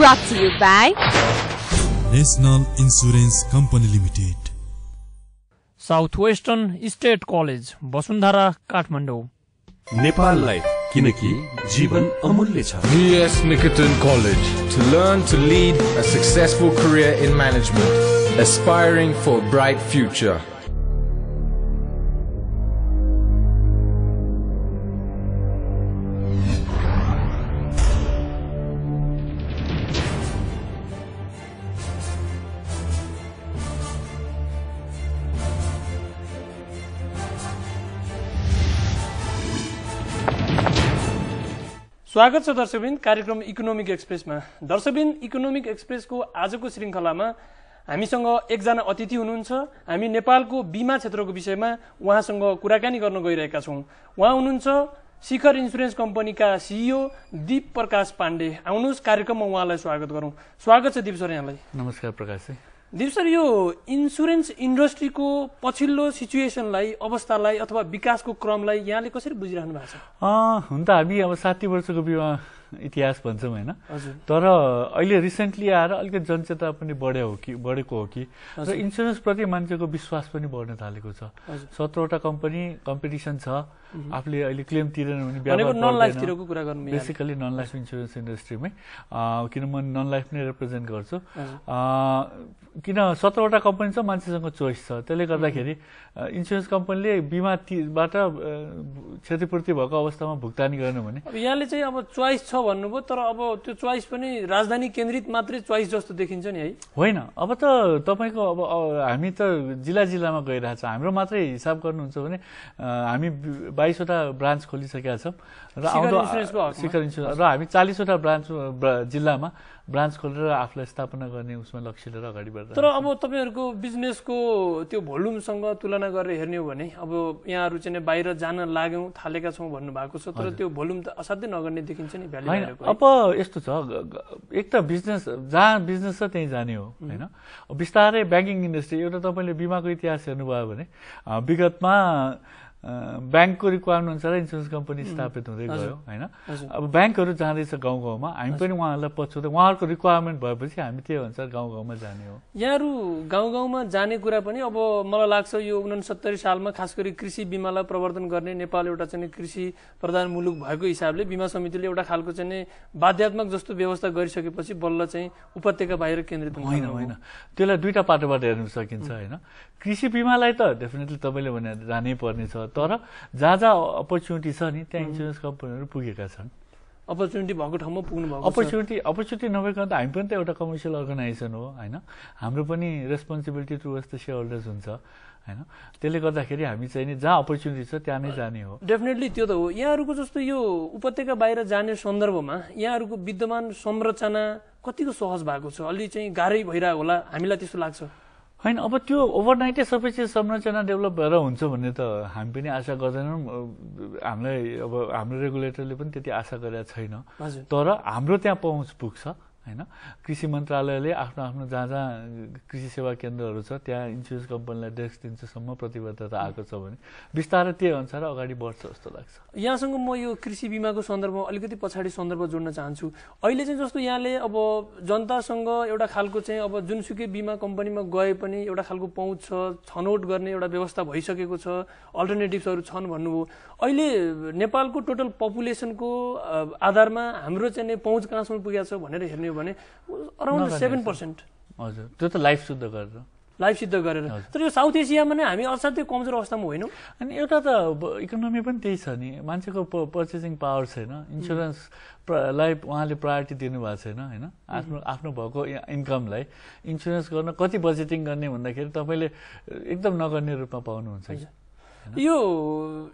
brought to you by National Insurance Company Limited. Southwestern State College, Basundhara, Kathmandu. Nepal Life. किनकि Jiban अमूल्य छ BS College to learn to lead a successful career in management. Aspiring for a bright future. स्वागत छ दर्शकबिन कार्यक्रम economic एक्सप्रेसमा दर्शकबिन economic एक्सप्रेसको आजको श्रृङ्खलामा हामीसँग एकजना अतिथि हुनुहुन्छ हामी नेपालको बिमा क्षेत्रको विषयमा उहाँसँग कुराकानी गर्न गइरहेका छौँ उहाँ हुनुहुन्छ शिखर इन्सुरेन्स कम्पनीका सिइओ दीप प्रकाश पाण्डे आउनुहोस् कार्यक्रममा उहाँलाई स्वागत गरौँ स्वागत छ दीप सर यहाँलाई नमस्कार प्रकाश सर यो इन्सुरेन्स इन्डस्ट्रीको पछिल्लो सिचुएसनलाई अवस्थालाई अथवा विकासको क्रमलाई यहाँले कसरी बुझिरहनु भएको छ हुन त हामी अब साठी वर्षको इतिहास भन्छौँ होइन तर अहिले रिसेन्टली आएर अलिकति जनचेतना पनि बढ्यो हो कि बढेको हो कि र इन्सुरेन्सप्रति मान्छेको विश्वास पनि बढ्न थालेको छ सत्रवटा कम्पनी कम्पिटिसन छ आफूले अहिले क्लेम तिरेन भने बेसिकली नन लाइफ इन्सुरेन्स इन्डस्ट्रीमै किन म नन लाइफ नै रिप्रेजेन्ट गर्छु किन सत्रवटा कम्पनी छ मान्छेसँग चोइस छ त्यसले गर्दाखेरि इन्सुरेन्स कम्पनीले बिमाबाट क्षतिपूर्ति भएको अवस्थामा भुक्तानी गर्नु भने यहाँले चाहिँ अब चोइस छ भन्नुभयो तर अब त्यो चोइस पनि राजधानी केन्द्रित मात्रै चोइस जस्तो देखिन्छ नि है होइन अब त तपाईँको अब हामी त जिल्ला जिल्लामा गइरहेछ हाम्रो मात्रै हिसाब गर्नुहुन्छ भने हामी बाइसवटा ब्रान्च खोलिसकेका छौँ र आउँदो शिखर इन्सुरेन्स र हामी चालिसवटा ब्रान्च जिल्लामा ब्रान्च खोलेर आफूलाई स्थापना गर्ने उसमा लक्ष्य लिएर अगाडि बढ्छ तर अब तपाईँहरूको बिजनेसको त्यो भोल्युमसँग तुलना गरेर हेर्ने हो भने अब यहाँहरू चाहिँ बाहिर जान लाग्यौँ थालेका छौँ भन्नुभएको छ तर त्यो भोल्युम त असाध्यै नगर्ने देखिन्छ नि अब यस्तो छ एक त बिजनेस जहाँ बिजनेस छ त्यहीँ जाने हो होइन बिस्तारै ब्याङ्किङ इन्डस्ट्री एउटा तपाईँले बिमाको इतिहास हेर्नुभयो भने विगतमा ब्याङ्कको रिक्वायरमेन्ट अनुसार इन्सुरेन्स कम्पनी स्थापित हुँदै गयो होइन अब ब्याङ्कहरू जाँदैछ गाउँ गाउँमा हामी पनि उहाँहरूलाई पछ्याउँदै उहाँहरूको रिक्वायरमेन्ट भएपछि हामी त्यही अनुसार गाउँ गाउँमा जाने हो यहाँहरू गाउँ गाउँमा जाने कुरा पनि अब मलाई लाग्छ यो उनासत्तरी सालमा खास गरी कृषि बिमालाई प्रवर्तन गर्ने नेपाल एउटा चाहिँ कृषि प्रधान मुलुक भएको हिसाबले बिमा समितिले एउटा खालको चाहिँ बाध्यात्मक जस्तो व्यवस्था गरिसकेपछि बल्ल चाहिँ उपत्यका बाहिर केन्द्रित होइन होइन त्यसलाई दुईवटा पाटोबाट हेर्न सकिन्छ होइन कृषि बिमालाई त डेफिनेटली तपाईँले भने जानै पर्नेछ तर जहाँ जहाँ अपर्च्युनिटी छ नि त्यहाँ इन्सुरेन्स कम्पनीहरू पुगेका छन् अपर्च्युनिटी भएको ठाउँमा पुग्नु भएको अपर्च्युनिटी अपर्च्युनिटी नभएको त हामी पनि त एउटा कमर्सियल अर्गनाइजेसन हो होइन हाम्रो पनि responsibility towards the share holders हुन्छ होइन त्यसले गर्दाखेरि हामी चाहिँ नि जहाँ अपर्च्युनिटी छ त्यहाँ नै जाने हो डेफिनेटली त्यो त हो यहाँहरूको जस्तो यो उपत्यका बाहिर जाने सन्दर्भमा यहाँहरूको विद्यमान संरचना कतिको सहज भएको छ अलि चाहिँ गाह्रै भइरहेको होला हामीलाई त्यस्तो लाग्छ होइन अब त्यो ओभरनाइटै सबै चिज संरचना डेभलप भएर हुन्छ भन्ने त हामी पनि आशा गर्दैनौँ हामीलाई अब हाम्रो रेगुलेटरले पनि त्यति आशा गरेका छैन तर हाम्रो त्यहाँ पहुँच पुग्छ होइन कृषि मन्त्रालयले आफ्नो आफ्नो जहाँ जहाँ कृषि सेवा केन्द्रहरू छ त्यहाँ इन्सुरेन्स कम्पनीलाई डेस्क दिन्छसम्म प्रतिबद्धता आएको छ भने बिस्तारै त्यही अनुसार अगाडि बढ्छ जस्तो लाग्छ यहाँसँग म यो कृषि बिमाको सन्दर्भमा अलिकति पछाडि सन्दर्भ जोड्न चाहन्छु अहिले चाहिँ जस्तो यहाँले अब जनतासँग एउटा खालको चाहिँ अब जुनसुकै बिमा कम्पनीमा गए पनि एउटा खालको पहुँच छ छनौट गर्ने एउटा व्यवस्था भइसकेको छ अल्टरनेटिभ्सहरू छन् भन्नुभयो अहिले नेपालको टोटल पपुलेसनको आधारमा हाम्रो चाहिँ पहुँच कहाँसम्म पुगेको छ भनेर हेर्ने भने अराउन्ड सेभेन पर्सेन्ट हजुर त्यो त लाइफ शुद्ध गरेर लाइफ सिद्ध गरेर तर यो साउथ एसियामा नै हामी असाध्यै कमजोर अवस्थामा होइनौँ अनि एउटा त इकोनोमी पनि त्यही छ नि मान्छेको पर्चेसिङ पावर छैन इन्सुरेन्स लाइफ उहाँले प्रायोरिटी दिनुभएको छैन होइन आफ्नो आफ्नो भएको इन्कमलाई इन्सुरेन्स गर्न कति बजेटिङ गर्ने भन्दाखेरि तपाईँले एकदम नगर्ने रूपमा पाउनुहुन्छ यो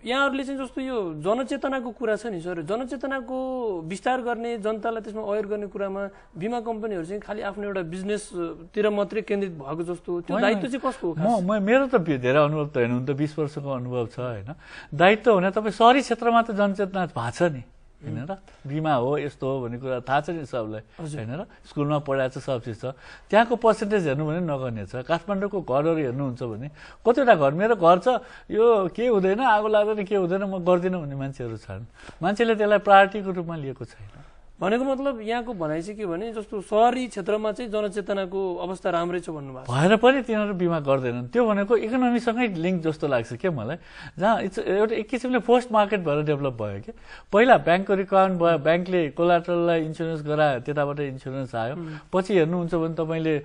यहाँहरूले चाहिँ जस्तो यो जनचेतनाको कुरा छ नि सर जनचेतनाको विस्तार गर्ने जनतालाई त्यसमा अवेर गर्ने कुरामा बिमा कम्पनीहरू चाहिँ खालि आफ्नो एउटा बिजनेसतिर मात्रै केन्द्रित भएको जस्तो त्यो दायित्व चाहिँ कसको हो म मेरो त धेरै अनुभव त हेर्नु त बिस वर्षको अनुभव छ होइन दायित्व हुने तपाईँ सहरी क्षेत्रमा त जनचेतना भएको छ नि होइन र बिमा हो यस्तो हो भन्ने कुरा थाहा छ नि सबलाई होइन र स्कुलमा पढाएको छ सब चिज छ त्यहाँको पर्सेन्टेज हेर्नु भने नगर्ने छ काठमाडौँको घरहरू हेर्नुहुन्छ भने कतिवटा घर मेरो घर छ यो के हुँदैन आगो लाग्दैन के हुँदैन म गर्दिनँ भन्ने मान्छेहरू छन् मान्छेले त्यसलाई प्रायोरिटीको रूपमा लिएको छैन भनेको मतलब यहाँको भनाइ चाहिँ के भने जस्तो सहरी क्षेत्रमा चाहिँ जनचेतनाको अवस्था राम्रै छ भन्नुभएको भएर पनि तिनीहरू बिमा गर्दैनन् त्यो भनेको इकोनोमीसँगै लिङ्क जस्तो लाग्छ क्या मलाई जहाँ इट्स एउटा एक किसिमले पोस्ट मार्केट भएर डेभलप भयो कि पहिला ब्याङ्कको रिक्वायरमेन्ट भयो ब्याङ्कले कोलाट्रललाई इन्सुरेन्स गरायो त्यताबाट इन्सुरेन्स आयो पछि हेर्नुहुन्छ भने तपाईँले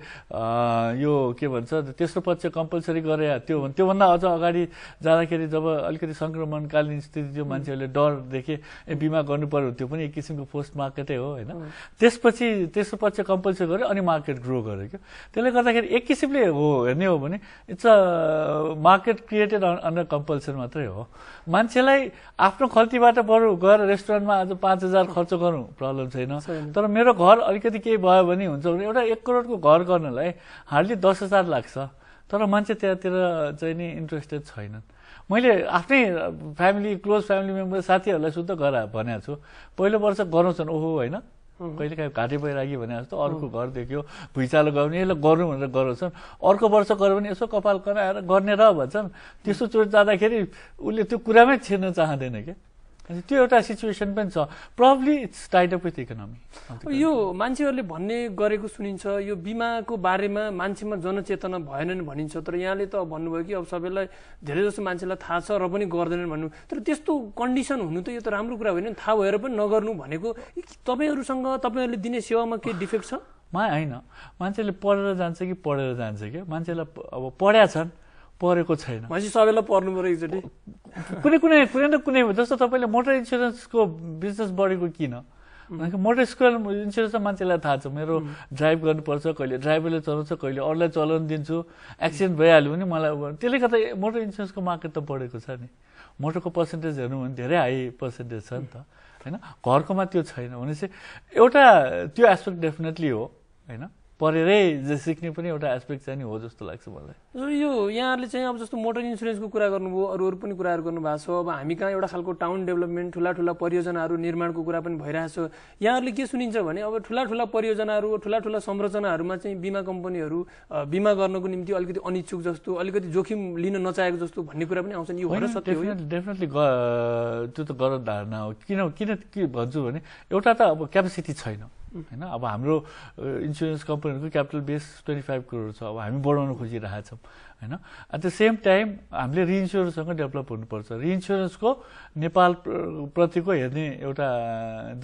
यो के भन्छ तेस्रो पक्ष कम्पलसरी गरे त्यो त्योभन्दा अझ अगाडि जाँदाखेरि जब अलिकति सङ्क्रमणकालीन स्थिति त्यो मान्छेहरूले डर देखे ए बिमा गर्नु पर्यो त्यो पनि एक किसिमको पोस्ट मार्केट मार्केटै हो होइन त्यसपछि पछि कम्पलसरी गऱ्यो अनि मार्केट ग्रो गर्यो क्या त्यसले गर्दाखेरि एक किसिमले हो हेर्ने हो भने it's a market created under compulsory मात्रै हो मान्छेलाई आफ्नो खल्तीबाट बरु गएर रेस्टुरेन्टमा आज पाँच हजार खर्च गरौँ प्रब्लम छैन तर मेरो घर अलिकति केही भयो भने हुन्छ भने एउटा एक करोडको घर गर्नलाई हार्डली दस हजार लाग्छ तर मान्छे त्यहाँतिर चाहिँ नि इन्ट्रेस्टेड छैनन् मैले आफ्नै फ्यामिली क्लोज फ्यामिली मेम्बर साथीहरूलाई शुद्ध घर भनेको छु पहिलो वर्ष गराउँछन् ओहो होइन कहिले काहीँ घाटे भइराग्यो भने जस्तो अर्को घर देख्यो भुइँचालो गयो भने यसलाई गरौँ भनेर गराउँछन् अर्को वर्ष गऱ्यो भने यसो कपाल कराएर गर्ने र भन्छन् त्यस्तो चोट जाँदाखेरि उसले त्यो कुरामै छिर्न चाहँदैन क्या त्यो एउटा सिचुएसन पनि छ probably it's tied up with economy यो मान्छेहरूले भन्ने गरेको सुनिन्छ यो बिमाको बारेमा मान्छेमा जनचेतना भएन नि भनिन्छ तर यहाँले त भन्नुभयो कि अब सबैलाई धेरै जस्तो मान्छेलाई थाहा छ र पनि गर्दैनन् भन्नु तर त्यस्तो कन्डिसन हुनु त यो त राम्रो कुरा होइन थाहा भएर पनि नगर्नु भनेको तपाईँहरूसँग तपाईँहरूले दिने सेवामा केही डिफेक्ट छ मा होइन मान्छेले पढेर जान्छ कि पढेर जान्छ क्या मान्छेलाई अब पढ्या छन् परेको छैन सबैलाई पर्नु पऱ्यो एकचोटि कुनै कुनै कुनै न कुनै जस्तो तपाईँले मोटर इन्सुरेन्सको बिजनेस बढेको किन मोटर स्कुल इन्सुरेन्स त मान्छेलाई थाहा छ मेरो ड्राइभ गर्नुपर्छ कहिले ड्राइभरले चलाउँछ कहिले अरूलाई चलाउनु दिन्छु एक्सिडेन्ट भइहाल्यो भने मलाई त्यसले गर्दा मोटर इन्सुरेन्सको मार्केट त बढेको छ नि मोटरको पर्सेन्टेज हेर्नु भने धेरै हाई पर्सेन्टेज छ नि त होइन घरकोमा त्यो छैन भनेपछि एउटा त्यो एस्पेक्ट डेफिनेटली हो होइन परेरै सिक्ने पनि एउटा एस्पेक्ट चाहिँ नि हो जस्तो लाग्छ मलाई यो यहाँहरूले चाहिँ अब जस्तो मोटर इन्सुरेन्सको कुरा गर्नुभयो अरू अरू पनि कुराहरू गर्नुभएको छ अब हामी कहाँ एउटा खालको टाउन डेभलपमेन्ट ठुला ठुला परियोजनाहरू निर्माणको कुरा पनि भइरहेछ यहाँहरूले के सुनिन्छ भने अब ठुला ठुला परियोजनाहरू ठुला ठुला संरचनाहरूमा चाहिँ बिमा कम्पनीहरू बिमा गर्नको निम्ति अलिकति अनिच्छुक जस्तो अलिकति जोखिम लिन नचाहेको जस्तो भन्ने कुरा पनि नि यो भएर सत्य डेफिनेटली त्यो त गलत धारणा हो किन किन के भन्छु भने एउटा त अब क्यापेसिटी छैन होइन अब हाम्रो इन्सुरेन्स कम्पनीहरूको capital base twenty five crore छ अब हामी बढाउन खोजिरहेछौँ होइन एट द सेम टाइम हामीले रिइन्सुरेन्ससँग डेभलप हुनुपर्छ रिइन्सुरेन्सको नेपाल प्रतिको हेर्ने एउटा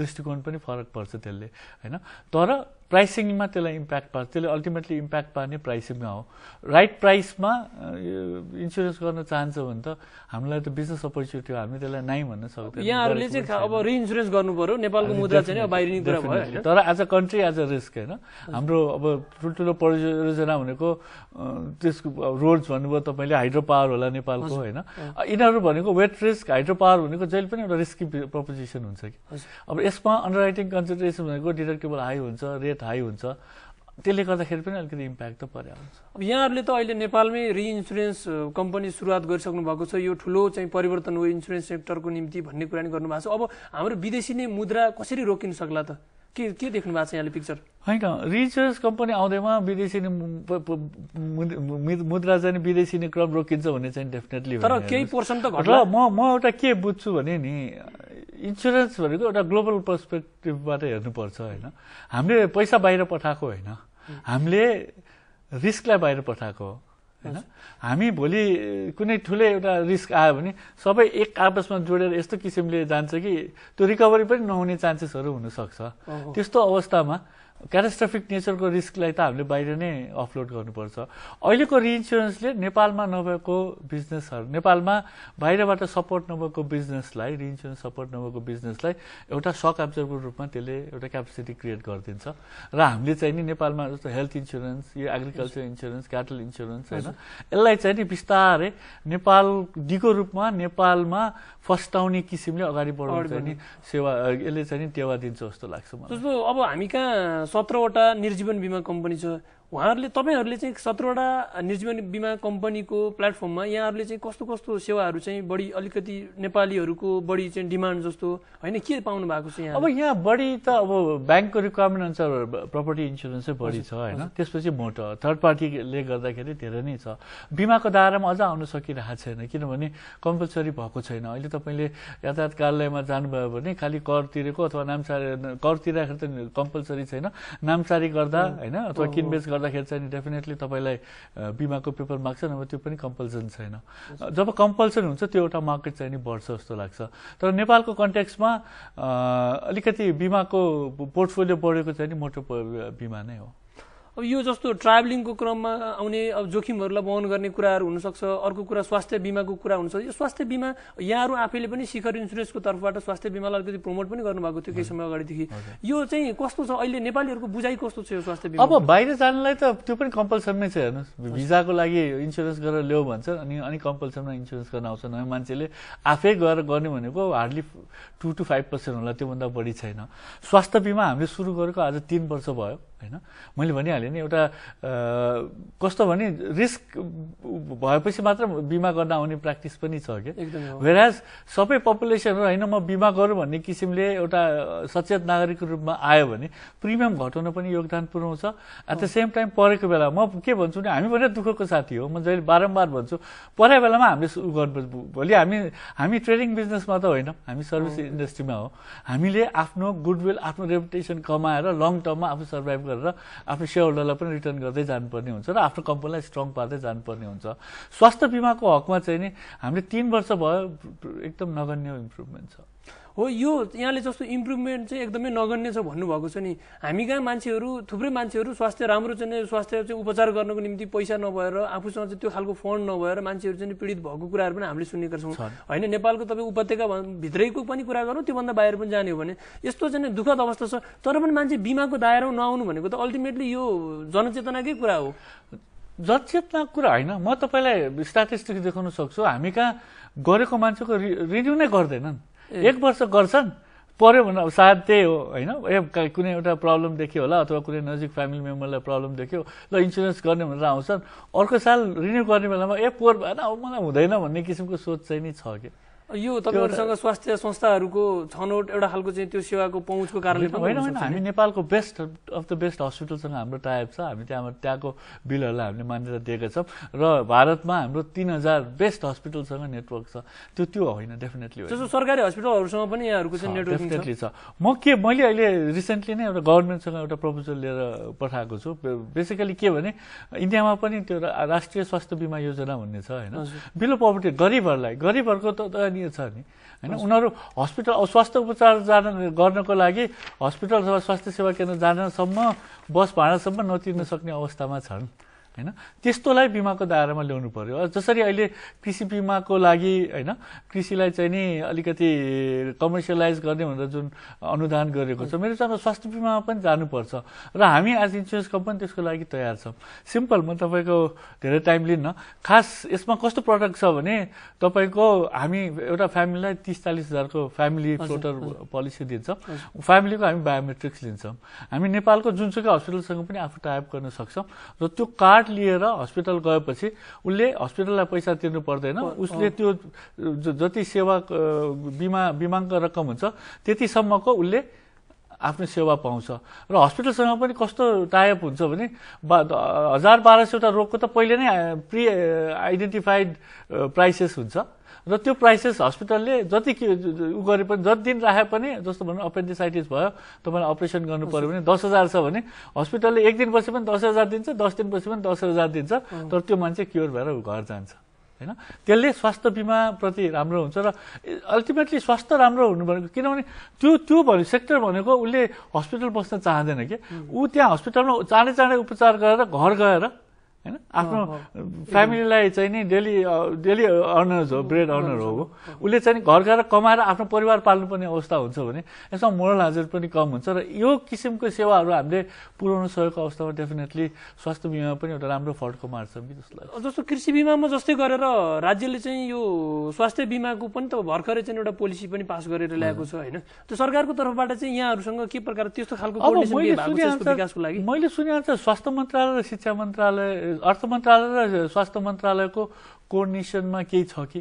दृष्टिकोण पनि फरक पर्छ त्यसले होइन तर प्राइसिङमा त्यसलाई इम्प्याक्ट पार्छ त्यसले अल्टिमेटली इम्प्याक्ट पार्ने प्राइसिङमा हो राइट प्राइसमा इन्सुरेन्स गर्न चाहन्छ भने त हामीलाई त बिजनेस अपर्च्युनिटी हो हामी त्यसलाई नाइ भन्न सक्दैन यहाँहरूले चाहिँ अब रिइन्सुरेन्स गर्नु पर्यो नेपालको मुद्रा चाहिँ बाहिर तर as a country as a risk होइन हाम्रो अब ठुल्ठुलो परियोजना भनेको त्यसको रोड्स भन्नुभयो तपाईँले हाइड्रो पावर होला नेपालको होइन यिनीहरू भनेको वेट रिस्क हाइड्रो पावर भनेको जहिले पनि एउटा रिस्की प्रपोजिसन हुन्छ कि अब यसमा अन्डर राइटिङ कन्सिडरेसन भनेको डिडक्टेबल हाई हुन्छ रेट थाहै हुन्छ त्यसले गर्दाखेरि पनि अलिकति इम्प्याक्ट त पर्या हुन्छ अब यहाँहरूले त अहिले नेपालमै रिइन्सुरेन्स कम्पनी सुरुवात गरिसक्नु भएको छ यो ठुलो चाहिँ परिवर्तन हो इन्सुरेन्स सेक्टरको निम्ति भन्ने कुरा नि गर्नुभएको छ अब हाम्रो विदेशी नै मुद्रा कसरी रोकिन सक्ला त के के देख्नु भएको छ यहाँले पिक्चर होइन रिइन्सुरेन्स कम्पनी आउँदैमा विदेशी मुद्रा चाहिँ विदेशी नै क्रम रोकिन्छ भन्ने चाहिँ डेफिनेटली तर केही पोर्सन त घट्ला म म एउटा के बुझ्छु भने नि इन्सुरेन्स भनेको एउटा ग्लोबल पर्सपेक्टिभबाट हेर्नुपर्छ होइन हामीले पैसा बाहिर पठाएको होइन हामीले रिस्कलाई बाहिर पठाएको हो होइन हामी भोलि कुनै ठुलो एउटा रिस्क आयो भने सबै एक आपसमा जोडेर यस्तो किसिमले जान्छ कि त्यो रिकभरी पनि नहुने चान्सेसहरू हुनसक्छ त्यस्तो अवस्थामा क्याटास्ट्रफिक नेचरको रिस्कलाई त हामीले बाहिर नै अफलोड गर्नुपर्छ अहिलेको रिइन्सुरेन्सले नेपालमा नभएको बिजनेसहरू नेपालमा बाहिरबाट सपोर्ट नभएको बिजनेसलाई रिइन्सुरेन्स सपोर्ट नभएको बिजनेसलाई एउटा सक एब्जर्भको रूपमा त्यसले एउटा क्यापेसिटी क्रिएट गरिदिन्छ र हामीले चाहिँ नि नेपालमा जस्तो हेल्थ इन्सुरेन्स यो एग्रिकल्चर इन्सुरेन्स क्याटल इन्सुरेन्स होइन यसलाई चाहिँ नि बिस्तारै नेपाल दिगो रूपमा नेपालमा फस्टाउने किसिमले अगाडि बढाउने चाहिँ नि सेवा यसले चाहिँ नि टेवा दिन्छ जस्तो लाग्छ मलाई अब हामी कहाँ सत्रवटा निर्जीवन बिमा कम्पनी छ उहाँहरूले तपाईँहरूले चाहिँ सत्रवटा निजीवन बिमा कम्पनीको प्लेटफर्ममा यहाँहरूले चाहिँ कस्तो कस्तो सेवाहरू चाहिँ बढी अलिकति नेपालीहरूको बढी चाहिँ डिमान्ड जस्तो होइन के पाउनु भएको छ यहाँ अब यहाँ बढी त अब ब्याङ्कको रिक्वायरमेन्ट अनुसार प्रपर्टी इन्सुरेन्सै बढी छ होइन त्यसपछि मोटर थर्ड पार्टीले गर्दाखेरि धेरै नै छ बिमाको दायरामा अझ आउन सकिरहेको छैन किनभने कम्पलसरी भएको छैन अहिले तपाईँले यातायात कार्यालयमा जानुभयो भने खालि कर तिरेको अथवा नामसारी कर तिर्दाखेरि त कम्पलसरी छैन नामसारी गर्दा होइन अथवा किनबेच गर्दा गर्दाखेरि चाहिँ डेफिनेटली तपाईँलाई बिमाको पेपर माग्छ नभए त्यो पनि कम्पलसन छैन जब कम्पलसन हुन्छ त्यो एउटा मार्केट चाहिँ नि बढ्छ जस्तो लाग्छ तर नेपालको कन्ट्याक्समा अलिकति बिमाको पोर्टफोलियो बढेको चाहिँ नि मोटो बिमा नै हो अब यो जस्तो ट्राभलिङको क्रममा आउने अब जोखिमहरूलाई वहन गर्ने कुराहरू हुनसक्छ अर्को कुरा स्वास्थ्य बिमाको कुरा हुनसक्छ यो स्वास्थ्य बिमा यहाँहरू आफैले पनि शिखर इन्सुरेन्सको तर्फबाट स्वास्थ्य बिमालाई अलिकति प्रमोट पनि गर्नुभएको थियो केही समय अगाडिदेखि यो चाहिँ कस्तो छ अहिले नेपालीहरूको बुझाइ कस्तो छ यो स्वास्थ्य बिमा अब बाहिर जानलाई त त्यो पनि कम्पलसरी नै छ हेर्नुहोस् भिजाको लागि इन्सुरेन्स गरेर ल्याऊ भन्छ अनि अनि कम्पलसरीमा इन्सुरेन्स गर्न आउँछ नयाँ मान्छेले आफै गएर गर्ने भनेको hardly two to five percent होला त्योभन्दा बढी छैन स्वास्थ्य बिमा हामीले सुरु गरेको आज तिन वर्ष भयो होइन मैले भनिहालेँ नि एउटा कस्तो भने रिस्क भएपछि मात्र बिमा गर्न आउने प्र्याक्टिस पनि छ क्या वेराज सबै पपुलेसनहरू होइन म बिमा गरौँ भन्ने किसिमले एउटा सचेत नागरिकको रूपमा आयो भने प्रिमियम घटाउन पनि योगदान पुऱ्याउँछ एट द सेम टाइम परेको बेला म के भन्छु भने हामी भने दुःखको साथी हो म जहिले बारम्बार भन्छु परेको बेलामा हामीले गर्नु भोलि हामी हामी ट्रेडिङ बिजनेसमा त होइन हामी सर्भिस इन्डस्ट्रीमा हो हामीले आफ्नो गुडविल आफ्नो रेपुटेसन कमाएर लङ टर्ममा आफू सर्भाइभ गरेर आफ्नो सेयर होल्डरलाई पनि रिटर्न गर्दै जानुपर्ने हुन्छ र आफ्नो कम्पनीलाई स्ट्रङ पार्दै जानुपर्ने हुन्छ स्वास्थ्य बिमाको हकमा चाहिँ नि हामीले तिन वर्ष भयो एकदम नगन्य इम्प्रुभमेन्ट छ हो यो यहाँले जस्तो इम्प्रुभमेन्ट चाहिँ एकदमै नगण्य छ भन्नुभएको छ नि हामी कहाँ मान्छेहरू थुप्रै मान्छेहरू स्वास्थ्य राम्रो चाहिँ स्वास्थ्य चाहिँ उपचार गर्नको निम्ति पैसा नभएर आफूसँग चाहिँ त्यो खालको फन्ड नभएर मान्छेहरू चाहिँ पीडित भएको कुराहरू पनि हामीले सुनेका छौँ होइन नेपालको तपाईँ उपत्यका भित्रैको पनि कुरा गरौँ त्योभन्दा बाहिर पनि जाने हो भने यस्तो चाहिँ दुःखद अवस्था छ तर पनि मान्छे बिमाको दायरा नआउनु भनेको त अल्टिमेटली यो जनचेतनाकै कुरा हो जनचेतना कुरा होइन म तपाईँलाई स्ट्याटिस्टिक देखाउन सक्छु हामी कहाँ गरेको मान्छेको रिभ्यू नै गर्दैनन् एक वर्ष गर्छन् पऱ्यो भने अब सायद त्यही हो होइन ए कुनै एउटा प्रब्लम देखियो होला अथवा कुनै नजिक फ्यामिली मेम्बरलाई प्रब्लम देख्यो ल इन्सुरेन्स गर्ने भनेर आउँछन् अर्को साल रिन्यु गर्ने बेलामा ए पोर भएन अब मलाई हुँदैन भन्ने किसिमको सोच चाहिँ नि छ कि यो तपाईँहरूसँग स्वास्थ्य संस्थाहरूको छनौट एउटा खालको चाहिँ त्यो सेवाको पहुँचको कारणले होइन होइन हामी नेपालको बेस्ट अफ द बेस्ट हस्पिटलसँग हाम्रो टाइप छ हामी त्यहाँ त्यहाँको बिलहरूलाई हामीले मान्यता दिएको छौँ र भारतमा हाम्रो तिन हजार बेस्ट हस्पिटलसँग नेटवर्क छ त्यो त्यो होइन डेफिनेटली जस्तो सरकारी हस्पिटलहरूसँग पनि यहाँहरूको चाहिँ नेटवर्क डेफिनेटली छ म के मैले अहिले रिसेन्टली नै एउटा गभर्मेन्टसँग एउटा प्रपोजल लिएर पठाएको छु बेसिकली के भने इन्डियामा पनि त्यो राष्ट्रिय स्वास्थ्य बिमा योजना भन्ने छ होइन बिलो पपर्टी गरिबहरूलाई गरिबहरूको त स्थानीय छ नि होइन उनीहरू हस्पिटल स्वास्थ्य उपचार जान गर्नको लागि हस्पिटल अथवा स्वास्थ्य सेवा केन्द्र जानसम्म बस भाडासम्म नतिर्न सक्ने अवस्थामा छन् होइन त्यस्तोलाई बिमाको दायरामा ल्याउनु पर्यो जसरी अहिले कृषि बिमाको लागि होइन कृषिलाई चाहिँ नि अलिकति कमर्सियलाइज गर्ने भनेर जुन अनुदान गरेको छ मेरो चाहिँ स्वास्थ्य बिमामा पनि जानुपर्छ र हामी एज इन्सुरेन्स कम्पनी त्यसको लागि तयार छौँ सिम्पल म तपाईँको धेरै टाइम लिन्न खास यसमा कस्तो प्रडक्ट छ भने तपाईँको हामी एउटा फ्यामिलीलाई तिस चालिस हजारको फ्यामिली टोटल पोलिसी दिन्छौँ फ्यामिलीको हामी बायोमेट्रिक्स लिन्छौँ हामी नेपालको जुनसुकै हस्पिटलसँग पनि आफू टाइप गर्न सक्छौँ र त्यो कार्ड कार्ड लिएर हस्पिटल गएपछि उसले हस्पिटललाई पैसा तिर्नु पर्दैन उसले त्यो जति सेवा बिमा बिमाङ्क रकम हुन्छ त्यतिसम्मको उसले आफ्नो सेवा पाउँछ र हस्पिटलसँग पनि कस्तो टाइप हुन्छ भने बा हजार बाह्र सयवटा रोगको त पहिले नै प्रि आइडेन्टिफाइड प्राइसेस हुन्छ र त्यो प्राइसेस हस्पिटलले जति उ गरे पनि जति दिन राखे पनि जस्तो भनौँ अपेन्डिसाइटिस भयो तपाईँलाई अपरेसन गर्नु पऱ्यो भने दस हजार छ भने हस्पिटलले एक दिनपछि पनि दस हजार दिन्छ दस दिनपछि पनि दस हजार दिन्छ तर त्यो मान्छे क्योर भएर घर जान्छ होइन त्यसले स्वास्थ्य बिमाप्रति राम्रो हुन्छ र अल्टिमेटली स्वास्थ्य राम्रो हुनु भनेको किनभने त्यो त्यो भने सेक्टर भनेको उसले हस्पिटल बस्न चाहँदैन कि ऊ त्यहाँ हस्पिटलमा चाँडै चाँडै उपचार गरेर घर गएर होइन आफ्नो फ्यामिलीलाई चाहिँ नि डेली डेली अर्नर्स हो ब्रेड अर्नर हो उसले चाहिँ घर गएर कमाएर आफ्नो परिवार पाल्नुपर्ने अवस्था हुन्छ भने यसमा मोरल हाजर पनि कम हुन्छ र यो किसिमको सेवाहरू हामीले पुर्याउन सकेको अवस्थामा डेफिनेटली स्वास्थ्य बिमा पनि एउटा राम्रो फड्को मार्छ कि जस्तो लाग्छ जस्तो कृषि बिमामा जस्तै गरेर राज्यले चाहिँ यो स्वास्थ्य बिमाको पनि त भर्खरै चाहिँ एउटा पोलिसी पनि पास गरेर ल्याएको छ होइन त्यो सरकारको तर्फबाट चाहिँ यहाँहरूसँग के प्रकार त्यस्तो खालको मैले सुने अनुसार स्वास्थ्य मन्त्रालय र शिक्षा मन्त्रालय अर्थ मन्त्रालय र स्वास्थ्य मन्त्रालयको कोअर्डिनेसनमा केही छ कि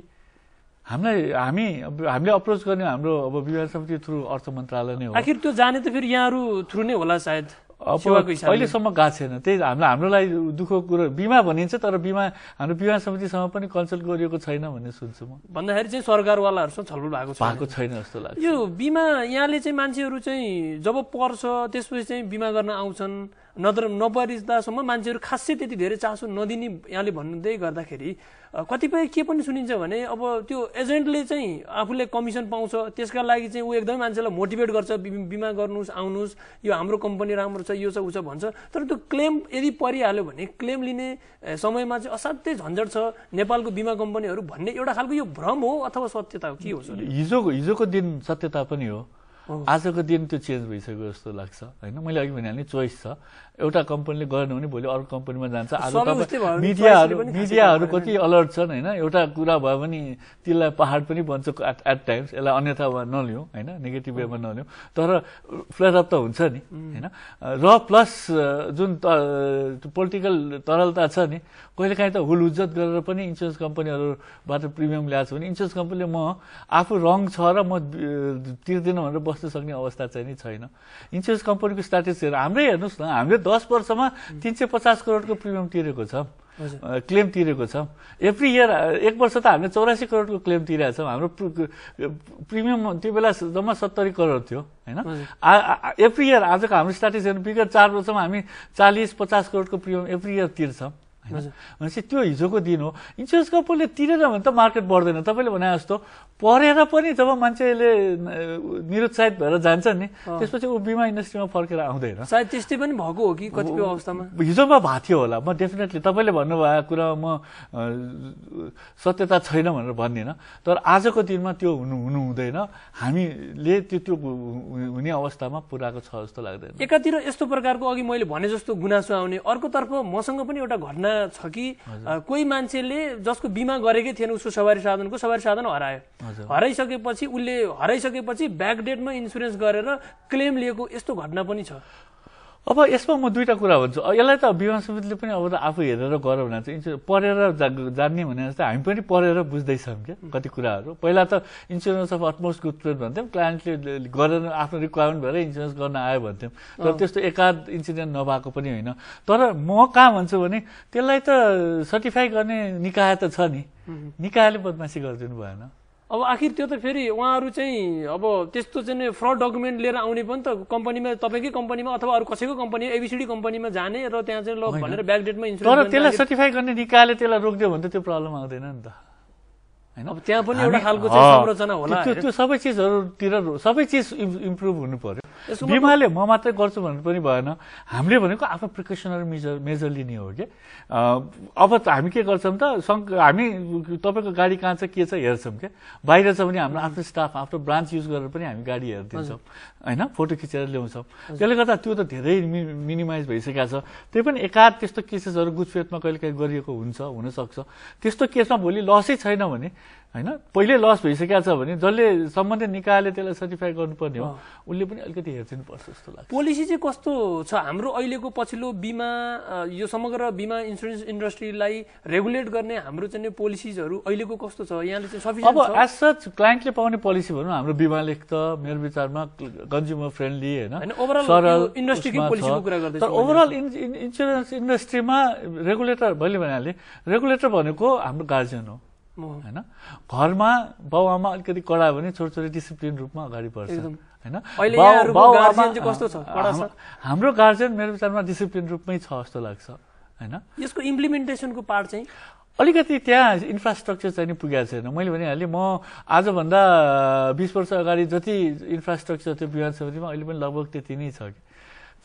हामीलाई हामी हामीले अप्रोच गर्ने हाम्रो अब विभाग समिति थ्रु अर्थ मन्त्रालय नै हो आखिर त्यो जाने त फेरि यहाँहरू थ्रु नै होला सायद अब अहिलेसम्म गएको छैन त्यही हामीलाई हाम्रोलाई दुःखको कुरो बिमा भनिन्छ तर बिमा हाम्रो बिमा समितिसँग पनि कन्सल्ट गरिएको छैन भन्ने सुन्छु म भन्दाखेरि चाहिँ सरकारवालाहरूसँग छलफल भएको छ भएको छैन जस्तो लाग्छ यो बिमा यहाँले चाहिँ मान्छेहरू चाहिँ जब पर्छ त्यसपछि चाहिँ बिमा गर्न आउँछन् नदर नपरिँदासम्म मान्छेहरू खासै त्यति धेरै चासो नदिने यहाँले भन्दै गर्दाखेरि कतिपय के पनि सुनिन्छ भने अब त्यो एजेन्टले चाहिँ आफूले कमिसन पाउँछ त्यसका लागि चाहिँ ऊ एकदमै मान्छेलाई मोटिभेट गर्छ बिमा गर्नुहोस् आउनुहोस् यो हाम्रो कम्पनी राम्रो छ यो छ ऊ छ भन्छ तर त्यो क्लेम यदि परिहाल्यो भने क्लेम लिने समयमा चाहिँ असाध्यै झन्झट छ नेपालको बिमा कम्पनीहरू भन्ने एउटा खालको यो भ्रम हो अथवा सत्यता हो के हो हिजोको हिजोको दिन सत्यता पनि हो आजको दिन त्यो चेन्ज भइसक्यो जस्तो लाग्छ होइन मैले अघि भनिहालेँ चोइस छ एउटा कम्पनीले गर्ने भने भोलि अर्को कम्पनीमा जान्छ आज मिडियाहरू मिडियाहरू कति अलर्ट छन् होइन एउटा कुरा भयो भने त्यसलाई पहाड पनि बन्छ एट एट टाइम्स यसलाई अन्यथामा नलिउँ होइन नेगेटिभ वेमा नलिउँ तर फ्लेरअप त हुन्छ नि होइन र प्लस जुन पोलिटिकल तरलता छ नि कहिलेकाहीँ त हुल हुज्जत गरेर पनि इन्सुरेन्स कम्पनीहरूबाट प्रिमियम ल्याएको छ भने इन्सुरेन्स कम्पनीले म आफू रङ छ र म तिर्दिनँ भनेर बस्न सक्ने अवस्था चाहिँ नि छैन इन्सुरेन्स कम्पनीको स्ट्राटेजी हाम्रै हेर्नुहोस् न हामीले दस वर्षमा तिन सय पचास करोडको प्रिमियम तिरेको छ क्लेम तिरेको छ एभ्री इयर एक वर्ष त हामीले चौरासी करोडको क्लेम तिरेको छौँ हाम्रो प्रिमियम त्यो बेला जम्मा सत्तरी करोड थियो होइन एभ्री इयर आजको हाम्रो स्टार्टिङ विगत चार वर्षमा हामी चालिस पचास करोडको प्रिमियम एभ्री इयर तिर्छौँ भनेपछि त्यो हिजोको दिन हो इन्सुरेन्स कम्पनीले तिरेर भने त मार्केट बढ्दैन तपाईँले भने जस्तो पढेर पनि जब मान्छेले निरुत्साहित भएर जान्छ नि त्यसपछि ऊ बिमा इन्डस्ट्रीमा फर्केर आउँदैन सायद त्यस्तै पनि भएको हो कि कतिपय अवस्थामा हिजोमा भएको थियो होला म डेफिनेटली तपाईँले भन्नुभएको कुरा म सत्यता छैन भनेर भन्दिनँ तर आजको दिनमा त्यो हुनु हुनु हुँदैन हामीले त्यो त्यो हुने अवस्थामा पुऱ्याएको छ जस्तो लाग्दैन एकातिर यस्तो प्रकारको अघि मैले भने जस्तो गुनासो आउने अर्कोतर्फ मसँग पनि एउटा घटना छ कि कोही मान्छेले जसको बिमा गरेकै थिएन उसको सवारी साधनको सवारी साधन हरायो हराइसकेपछि उसले हराइसकेपछि ब्याक डेटमा इन्सुरेन्स गरेर क्लेम लिएको यस्तो घटना पनि छ अब यसमा म दुईवटा कुरा भन्छु यसलाई त विमान समितिले पनि अब त आफू हेरेर गर भने चाहिँ इन्सुरेन्स पढेर जान्ने भने जस्तै हामी पनि पढेर बुझ्दैछौँ क्या कति कुराहरू पहिला त insurance of utmost good faith भन्थ्यौँ क्लाइन्टले गरेर आफ्नो रिक्वायरमेन्ट भएर इन्सुरेन्स गर्न आयो भन्थ्यौँ तर त्यस्तो एकाध इन्सिडेन्ट नभएको पनि होइन तर म कहाँ भन्छु भने त्यसलाई त सर्टिफाई गर्ने निकाय त छ नि निकायले बदमासी गरिदिनु भएन अब आखिर त्यो त फेरि उहाँहरू चाहिँ अब त्यस्तो चाहिँ फ्रड डकुमेन्ट लिएर आउने पनि त कम्पनीमा तपाईँकै कम्पनीमा अथवा अरू कसैको कम्पनी एबिसिडी कम्पनीमा जाने र त्यहाँ चाहिँ ल भनेर ब्याकडेटमा इन्सुरेन्स त्यसलाई सर्टिफाई गर्ने निकाले त्यसलाई रोकिदियो भने त त्यो प्रब्लम आउँदैन नि त अब त्यहाँ पनि एउटा खालको संरचना होला त्यो त्यो सबै चिजहरूतिर सबै चिज इम्प्रुभ हुनु पर्यो बिमाले म मात्रै गर्छु भन्नु पनि भएन हामीले भनेको आफ्नो प्रिकसनरी मेजर मेजर लिने हो कि अब हामी के गर्छौँ त हामी तपाईँको गाडी कहाँ छ के छ हेर्छौँ क्या बाहिर छ भने हाम्रो आफ्नो स्टाफ आफ्नो ब्रान्च युज गरेर पनि हामी गाडी हेरिदिन्छौँ होइन फोटो खिचेर ल्याउँछौँ त्यसले गर्दा त्यो त धेरै मिनिमाइज भइसकेको छ त्यही पनि एकाध त्यस्तो केसेसहरू कहिले काहीँ गरिएको हुन्छ हुनसक्छ त्यस्तो केसमा भोलि लसै छैन भने होइन पहिले लस भइसकेको छ भने जसले सम्बन्धित निकायले त्यसलाई सर्टिफाई गर्नुपर्ने हो उसले पनि अलिकति हेरिदिनुपर्छ जस्तो लाग्छ पोलिसी चाहिँ कस्तो छ हाम्रो अहिलेको पछिल्लो बिमा यो समग्र बिमा इन्सुरेन्स इन्डस्ट्रीलाई रेगुलेट गर्ने हाम्रो चाहिँ पोलिसिजहरू अहिलेको कस्तो छ यहाँले चाहिँ अब एज सच क्लाइन्टले पाउने पोलिसी भनौँ हाम्रो लेख त मेरो विचारमा कन्ज्युमर फ्रेन्डली होइन तर ओभरअल इन्सुरेन्स इन्डस्ट्रीमा रेगुलेटर मैले भनिहालेँ रेगुलेटर भनेको हाम्रो गार्जियन हो होइन घरमा बाउ आमा अलिकति कडा भने छोरछोरी डिसिप्लिन रूपमा अगाडि बढ्छ होइन हाम्रो गार्जियन मेरो विचारमा डिसिप्लिन रूपमै छ जस्तो लाग्छ होइन यसको इम्प्लिमेन्टेसनको पार्ट चाहिँ अलिकति त्यहाँ इन्फ्रास्ट्रक्चर चाहिँ पुगेको छैन मैले भनिहालेँ म आजभन्दा बिस वर्ष अगाडि जति इन्फ्रास्ट्रक्चर थियो विधान समितिमा अहिले पनि लगभग त्यति नै छ कि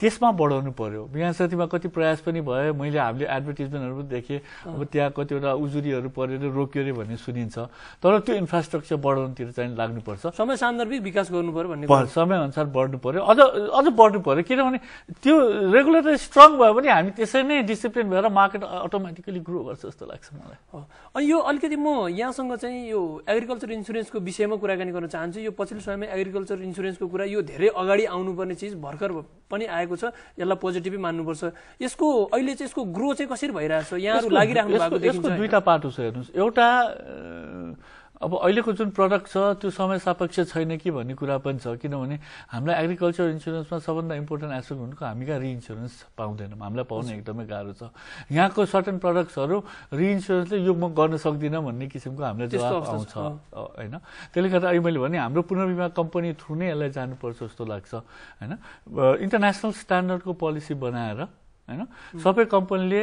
त्यसमा बढाउनु पर्यो बिहान साथीमा कति प्रयास पनि भयो मैले हामीले एडभर्टिजमेन्टहरू पनि देखेँ अब त्यहाँ कतिवटा उजुरीहरू परेर रोक्यो अरे भन्ने सुनिन्छ तर त्यो इन्फ्रास्ट्रक्चर बढाउनुतिर चाहिँ लाग्नुपर्छ समय सान्दर्भिक विकास गर्नु पर्यो भन्ने समयअनुसार बढ्नु पर्यो अझ अझ बढ्नु पर्यो किनभने त्यो रेगुलेटर स्ट्रङ भयो भने हामी त्यसरी नै डिसिप्लिन भएर मार्केट अटोमेटिकली ग्रो गर्छ जस्तो लाग्छ मलाई अनि यो अलिकति म यहाँसँग चाहिँ यो एग्रिकल्चर इन्सुरेन्सको विषयमा कुराकानी गर्न चाहन्छु यो पछिल्लो समयमा एग्रिकल्चर इन्सुरेन्सको कुरा यो धेरै अगाडि आउनुपर्ने चिज भर्खर पनि आयो आएको छ यसलाई पोजिटिभै मान्नुपर्छ यसको अहिले चाहिँ यसको ग्रो चाहिँ कसरी छ यहाँहरू लागिराख्नु भएको दुईवटा पाटो छ हेर्नुहोस् एउटा अब अहिलेको जुन प्रडक्ट छ त्यो समय सापेक्ष छैन कि भन्ने कुरा पनि छ किनभने हामीलाई एग्रिकल्चर इन्सुरेन्समा सबभन्दा इम्पोर्टेन्ट एसपेक्ट भनेको हामी कहाँ रिइन्सुरेन्स पाउँदैनौँ हामीलाई पाउन एकदमै गाह्रो छ यहाँको सर्टन प्रडक्ट्सहरू रिइन्सुरेन्सले यो म गर्न सक्दिनँ भन्ने किसिमको हामीलाई जवाब आउँछ होइन त्यसले गर्दा अहिले मैले भने हाम्रो पुनर्विमा कम्पनी थ्रु नै यसलाई जानुपर्छ जस्तो लाग्छ होइन इन्टरनेसनल स्ट्यान्डर्डको पोलिसी बनाएर होइन सबै कम्पनीले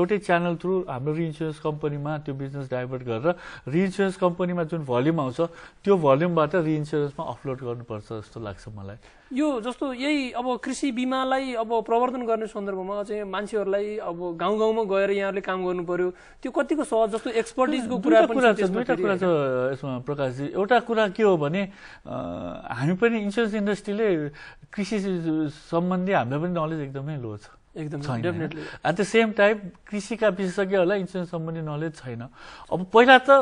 एउटै च्यानल थ्रु हाम्रो रिइन्सुरेन्स कम्पनीमा त्यो बिजनेस डाइभर्ट गरेर रिइन्सुरेन्स कम्पनीमा जुन भल्युम आउँछ त्यो भल्युमबाट रिइन्सुरेन्समा अपलोड गर्नुपर्छ जस्तो लाग्छ मलाई यो जस्तो यही अब कृषि बिमालाई अब प्रवर्धन गर्ने सन्दर्भमा चाहिँ मान्छेहरूलाई अब गाउँ गाउँमा गएर यहाँहरूले काम गर्नु पर्यो त्यो कतिको सहज जस्तो एक्सपर्टिजको कुरा कुरा छ दुईवटा कुरा छ यसमा प्रकाशजी एउटा कुरा के हो भने हामी पनि इन्सुरेन्स इन्डस्ट्रीले कृषि सम्बन्धी हामीलाई पनि नलेज एकदमै लो छ एकदम definitely at the same time कृषिका विशेषज्ञहरूलाई इन्सुरेन्स सम्बन्धी नलेज छैन अब पहिला त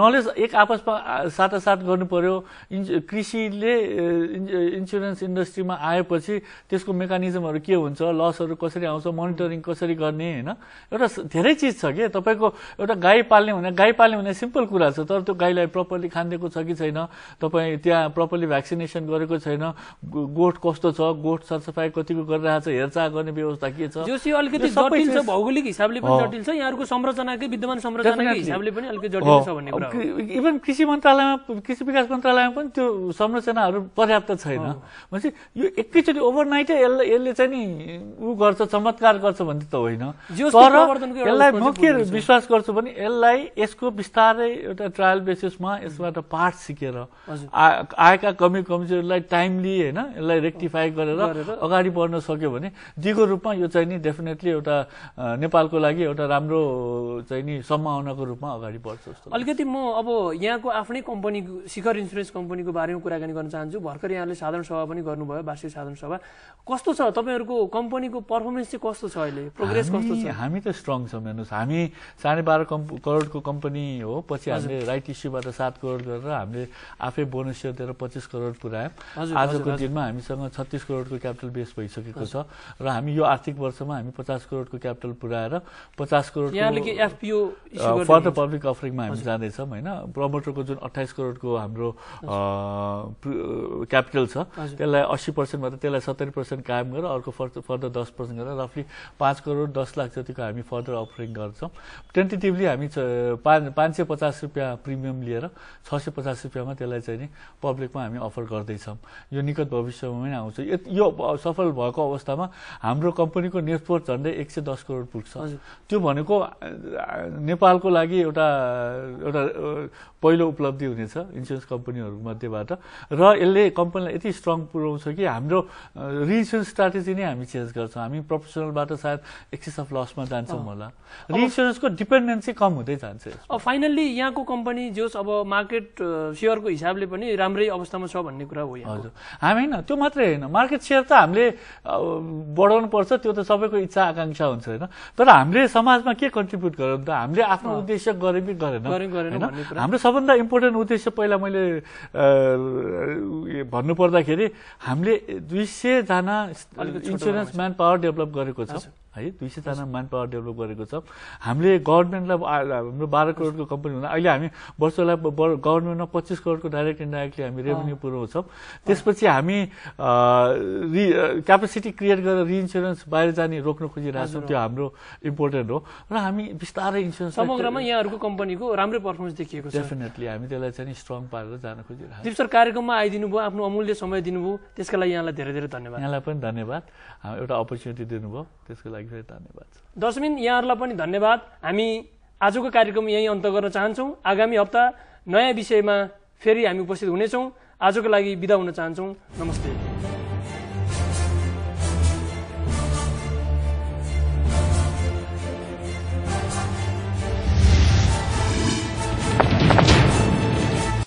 नलेज एक आपसमा साटासाट गर्नु पर्यो कृषिले इन्सुरेन्स इन्डस्ट्रीमा आएपछि त्यसको मेकानिजमहरू के हुन्छ लसहरू कसरी आउँछ मोनिटरिङ कसरी गर्ने होइन एउटा धेरै चिज छ कि तपाईँको एउटा गाई पाल्ने भने गाई पाल्ने भने सिम्पल कुरा छ तर त्यो गाईलाई प्रपरली खानिदिएको छ कि छैन तपाईँ त्यहाँ प्रपरली भ्याक्सिनेसन गरेको छैन गोठ कस्तो छ गोठ सरसफाइ कतिको गरिरहेको छ हेरचाह गर्ने व्यवस्था के छ जोशी अलिकति जटिल छ भौगोलिक हिसाबले पनि जटिल छ यहाँहरूको संरचनाकै विद्यमान संरचनाकै हिसाबले पनि अलिकति जटिल छ भन्ने कुरा इभन कृषि मन्त्रालयमा कृषि विकास मन्त्रालयमा पनि त्यो संरचनाहरू पर्याप्त छैन भनेपछि यो एकैचोटि ओभरनाइटै यसले यसले चाहिँ नि ऊ गर्छ चमत्कार गर्छ भन्ने त होइन तर यसलाई म के विश्वास गर्छु भने यसलाई यसको बिस्तारै एउटा ट्रायल बेसिसमा यसबाट पाठ सिकेर आएका कमी कमजोरीलाई टाइमली होइन यसलाई रेक्टिफाई गरेर अगाडि बढ्न सक्यो भने दिगो रूपमा यो यो चाहिँ नि डेफिनेटली एउटा नेपालको लागि एउटा राम्रो चाहिँ नि सम्भावनाको रूपमा अगाडि बढ्छ जस्तो अलिकति म अब यहाँको आफ्नै कम्पनी शिखर इन्सुरेन्स कम्पनीको बारेमा कुराकानी गर्न चाहन्छु भर्खर यहाँले साधारण सभा पनि गर्नुभयो वार्षिक साधारण सभा कस्तो छ तपाईँहरूको कम्पनीको पर्फर्मेन्स चाहिँ कस्तो छ अहिले प्रोग्रेस कस्तो छ हामी त स्ट्रङ छौँ हेर्नुहोस् हामी साढे बाह्र करोडको कम्पनी हो पछि हामीले राइट इस्युबाट सात करोड गरेर हामीले आफै बोनस दिएर पच्चिस करोड पुऱ्यायौँ आजको दिनमा हामीसँग छत्तिस करोडको क्यापिटल बेस भइसकेको छ र हामी यो आर्थिक वर्षमा हामी पचास करोडको क्यापिटल पुऱ्याएर पचास करोड फर द पब्लिक अफरिङमा हामी जाँदैछौँ होइन प्रमोटरको जुन अठाइस करोडको हाम्रो क्यापिटल छ त्यसलाई अस्सी पर्सेन्टमा त्यसलाई सत्तरी पर्सेन्ट कायम गरेर अर्को फर्दर दस पर्सेन्ट गरेर रफली पाँच करोड दस लाख जतिको हामी फर्दर अफरिङ गर्छौँ टेन्टेटिभली हामी पाँच सय पचास रुपियाँ प्रिमियम लिएर छ सय पचास रुपियाँमा त्यसलाई चाहिँ नि पब्लिकमा हामी अफर गर्दैछौँ यो निकट भविष्यमा पनि आउँछ यो सफल भएको अवस्थामा हाम्रो कम्पनी कम्पनीको नेटवर्क झन्डै एक सय दस करोड पुग्छ त्यो भनेको नेपालको लागि एउटा एउटा पहिलो उपलब्धि हुनेछ इन्सुरेन्स कम्पनीहरूमध्येबाट र यसले कम्पनीलाई यति स्ट्रङ पुऱ्याउँछ कि हाम्रो रिइन्सुरेन्स स्ट्राटेजी नै हामी चेन्ज गर्छौँ हामी प्रोफेसनलबाट सायद एक्सेस अफ लसमा जान्छौँ होला रिइन्सुरेन्सको डिपेन्डेन्सी कम हुँदै जान्छ फाइनल्ली यहाँको कम्पनी जोस् अब मार्केट सेयरको हिसाबले पनि राम्रै अवस्थामा छ भन्ने कुरा हो हजुर हामी होइन त्यो मात्रै होइन मार्केट सेयर त हामीले बढाउनुपर्छ त्यो त सबैको इच्छा आकाङ्क्षा हुन्छ होइन तर हामीले समाजमा के कन्ट्रिब्युट गरौँ त हामीले आफ्नो उद्देश्य गरे कि गरेन हाम्रो सबभन्दा इम्पोर्टेन्ट उद्देश्य पहिला मैले भन्नुपर्दाखेरि हामीले दुई सयजना इन्सुरेन्स म्यान पावर डेभलप गरेको छ है दुई सयजना म्यान पावर डेभलप गरेको छ हामीले गभर्मेन्टलाई हाम्रो बाह्र करोडको कम्पनी हुँदा अहिले हामी वर्षलाई गभर्मेन्टमा पच्चिस करोडको डाइरेक्ट इन्डाइरेक्टली हामी रेभेन्यू पुऱ्याउँछौँ त्यसपछि हामी रि क्यापेसिटी क्रिएट गरेर रिइन्सुरेन्स बाहिर जाने रोक्न खोजिरहेको छौँ त्यो हाम्रो इम्पोर्टेन्ट हो र हामी बिस्तारै इन्सुरेन्स समग्रमा यहाँहरूको कम्पनीको राम्रो पर्फर्मेन्स देखिएको छ डेफिनेटली हामी त्यसलाई चाहिँ स्ट्रङ पारेर जान खोजिरहेको छौँ सर कार्यक्रममा आइदिनु भयो आफ्नो अमूल्य समय दिनुभयो त्यसको लागि यहाँलाई धेरै धेरै धन्यवाद यहाँलाई पनि धन्यवाद एउटा अपर्च्युनिटी दिनुभयो त्यसको लागि लागि धन्यवाद दशमिन यहाँहरूलाई पनि धन्यवाद हामी आजको कार्यक्रम यहीँ अन्त गर्न चाहन्छौँ आगामी हप्ता नयाँ विषयमा फेरि हामी उपस्थित हुनेछौँ आजको लागि बिदा हुन चाहन्छौँ नमस्ते